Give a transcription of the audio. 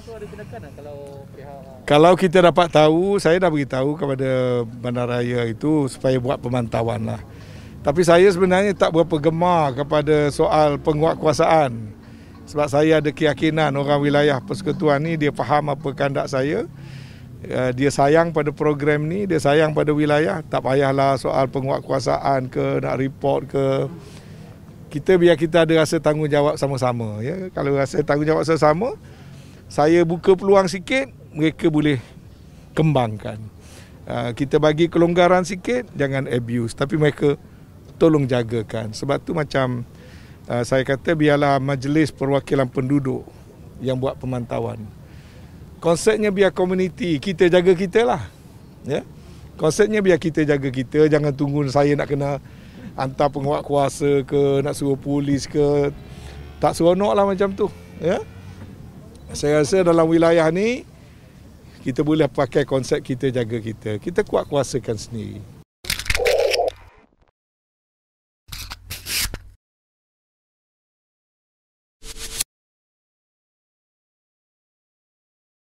tu ada tindakan lah kalau pihak kalau kita dapat tahu saya dah beritahu kepada bandaraya itu supaya buat pemantauan lah tapi saya sebenarnya tak berapa gemar kepada soal penguatkuasaan sebab saya ada keyakinan orang wilayah persekutuan ni dia faham apa kandak saya eh, dia sayang pada program ni dia sayang pada wilayah tak payahlah soal penguatkuasaan ke nak report ke kita biar kita ada rasa tanggungjawab sama-sama ya kalau rasa tanggungjawab sama-sama saya buka peluang sikit mereka boleh kembangkan ah, kita bagi kelonggaran sikit jangan abuse tapi mereka tolong jagakan sebab tu macam ah, saya kata biarlah majlis perwakilan penduduk yang buat pemantauan konsepnya biar komuniti kita jaga kita lah ya konsepnya biar kita jaga kita jangan tunggu saya nak kena hantar penguat kuasa ke nak suruh polis ke tak seronok lah macam tu ya saya rasa dalam wilayah ni kita boleh pakai konsep kita jaga kita. Kita kuat kuasakan sendiri.